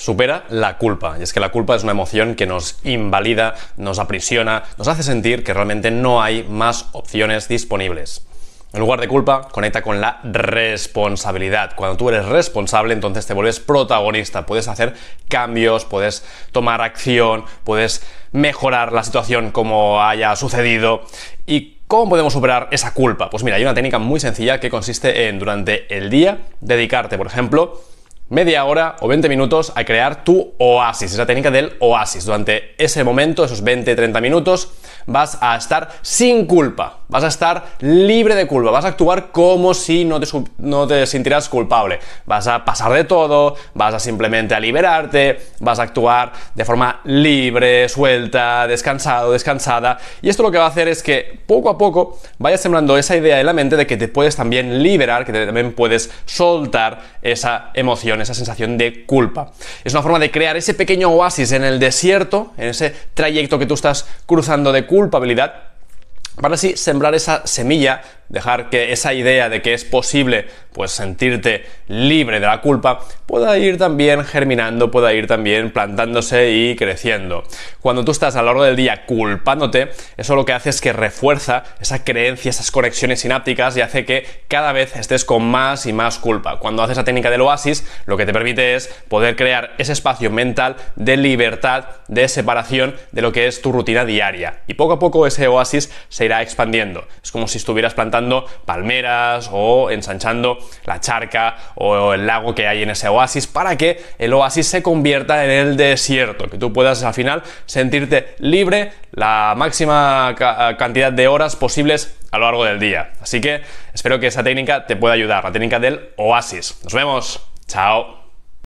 supera la culpa. Y es que la culpa es una emoción que nos invalida, nos aprisiona, nos hace sentir que realmente no hay más opciones disponibles. En lugar de culpa, conecta con la responsabilidad. Cuando tú eres responsable, entonces te vuelves protagonista. Puedes hacer cambios, puedes tomar acción, puedes mejorar la situación como haya sucedido. ¿Y cómo podemos superar esa culpa? Pues mira, hay una técnica muy sencilla que consiste en durante el día dedicarte, por ejemplo, media hora o 20 minutos a crear tu oasis, esa técnica del oasis. Durante ese momento, esos 20-30 minutos, vas a estar sin culpa, vas a estar libre de culpa, vas a actuar como si no te, no te sintieras culpable, vas a pasar de todo, vas a simplemente a liberarte, vas a actuar de forma libre, suelta, descansado, descansada, y esto lo que va a hacer es que poco a poco vayas sembrando esa idea en la mente de que te puedes también liberar, que también puedes soltar esa emoción, esa sensación de culpa. Es una forma de crear ese pequeño oasis en el desierto, en ese trayecto que tú estás cruzando de culpa, culpabilidad para así sembrar esa semilla dejar que esa idea de que es posible pues sentirte libre de la culpa pueda ir también germinando, pueda ir también plantándose y creciendo. Cuando tú estás a lo largo del día culpándote, eso lo que hace es que refuerza esa creencia, esas conexiones sinápticas y hace que cada vez estés con más y más culpa. Cuando haces la técnica del oasis, lo que te permite es poder crear ese espacio mental de libertad, de separación de lo que es tu rutina diaria. Y poco a poco ese oasis se irá expandiendo. Es como si estuvieras plantando palmeras o ensanchando la charca o el lago que hay en ese oasis para que el oasis se convierta en el desierto, que tú puedas al final sentirte libre la máxima eh, cantidad de horas posibles a lo largo del día. Así que espero que esa técnica te pueda ayudar, la técnica del oasis. Nos vemos, chao.